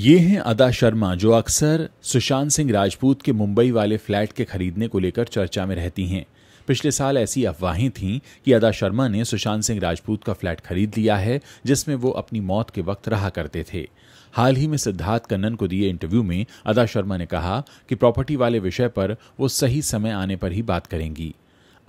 ये हैं अदा शर्मा जो अक्सर सुशांत सिंह राजपूत के मुंबई वाले फ्लैट के खरीदने को लेकर चर्चा में रहती हैं पिछले साल ऐसी अफवाहें थीं कि अदा शर्मा ने सुशांत सिंह राजपूत का फ्लैट खरीद लिया है जिसमें वो अपनी मौत के वक्त रहा करते थे हाल ही में सिद्धार्थ कन्नन को दिए इंटरव्यू में अदा शर्मा ने कहा कि प्रॉपर्टी वाले विषय पर वो सही समय आने पर ही बात करेंगी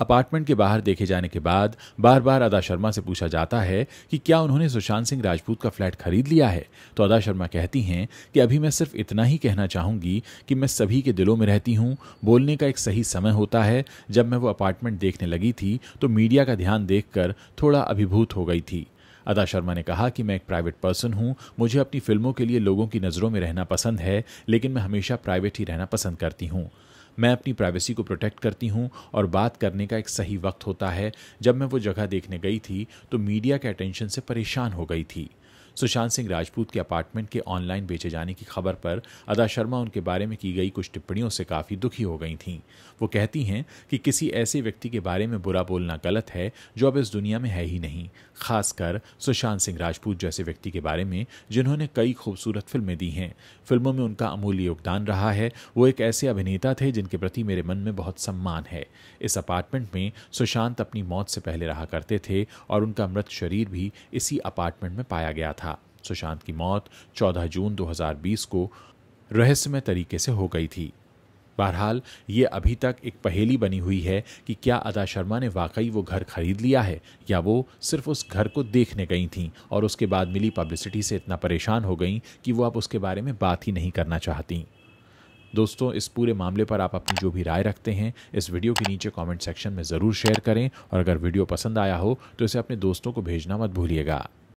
अपार्टमेंट के बाहर देखे जाने के बाद बार बार अदा शर्मा से पूछा जाता है कि क्या उन्होंने सुशांत सिंह राजपूत का फ्लैट खरीद लिया है तो अदा शर्मा कहती हैं कि अभी मैं सिर्फ इतना ही कहना चाहूँगी कि मैं सभी के दिलों में रहती हूँ बोलने का एक सही समय होता है जब मैं वो अपार्टमेंट देखने लगी थी तो मीडिया का ध्यान देखकर थोड़ा अभिभूत हो गई थी अदा शर्मा ने कहा कि मैं एक प्राइवेट पर्सन हूँ मुझे अपनी फिल्मों के लिए लोगों की नज़रों में रहना पसंद है लेकिन मैं हमेशा प्राइवेट ही रहना पसंद करती हूँ मैं अपनी प्राइवेसी को प्रोटेक्ट करती हूँ और बात करने का एक सही वक्त होता है जब मैं वो जगह देखने गई थी तो मीडिया के अटेंशन से परेशान हो गई थी सुशांत सिंह राजपूत के अपार्टमेंट के ऑनलाइन बेचे जाने की खबर पर अदा शर्मा उनके बारे में की गई कुछ टिप्पणियों से काफ़ी दुखी हो गई थीं वो कहती हैं कि किसी ऐसे व्यक्ति के बारे में बुरा बोलना गलत है जो अब इस दुनिया में है ही नहीं खासकर सुशांत सिंह राजपूत जैसे व्यक्ति के बारे में जिन्होंने कई खूबसूरत फिल्में दी हैं फिल्मों में उनका अमूल्य योगदान रहा है वो एक ऐसे अभिनेता थे जिनके प्रति मेरे मन में बहुत सम्मान है इस अपार्टमेंट में सुशांत अपनी मौत से पहले रहा करते थे और उनका मृत शरीर भी इसी अपार्टमेंट में पाया गया था सुशांत की मौत 14 जून 2020 को रहस्यमय तरीके से हो गई थी बहरहाल ये अभी तक एक पहेली बनी हुई है कि क्या अदा शर्मा ने वाकई वो घर खरीद लिया है या वो सिर्फ उस घर को देखने गई थीं और उसके बाद मिली पब्लिसिटी से इतना परेशान हो गई कि वो अब उसके बारे में बात ही नहीं करना चाहती दोस्तों इस पूरे मामले पर आप अपनी जो भी राय रखते हैं इस वीडियो के नीचे कमेंट सेक्शन में ज़रूर शेयर करें और अगर वीडियो पसंद आया हो तो इसे अपने दोस्तों को भेजना मत भूलिएगा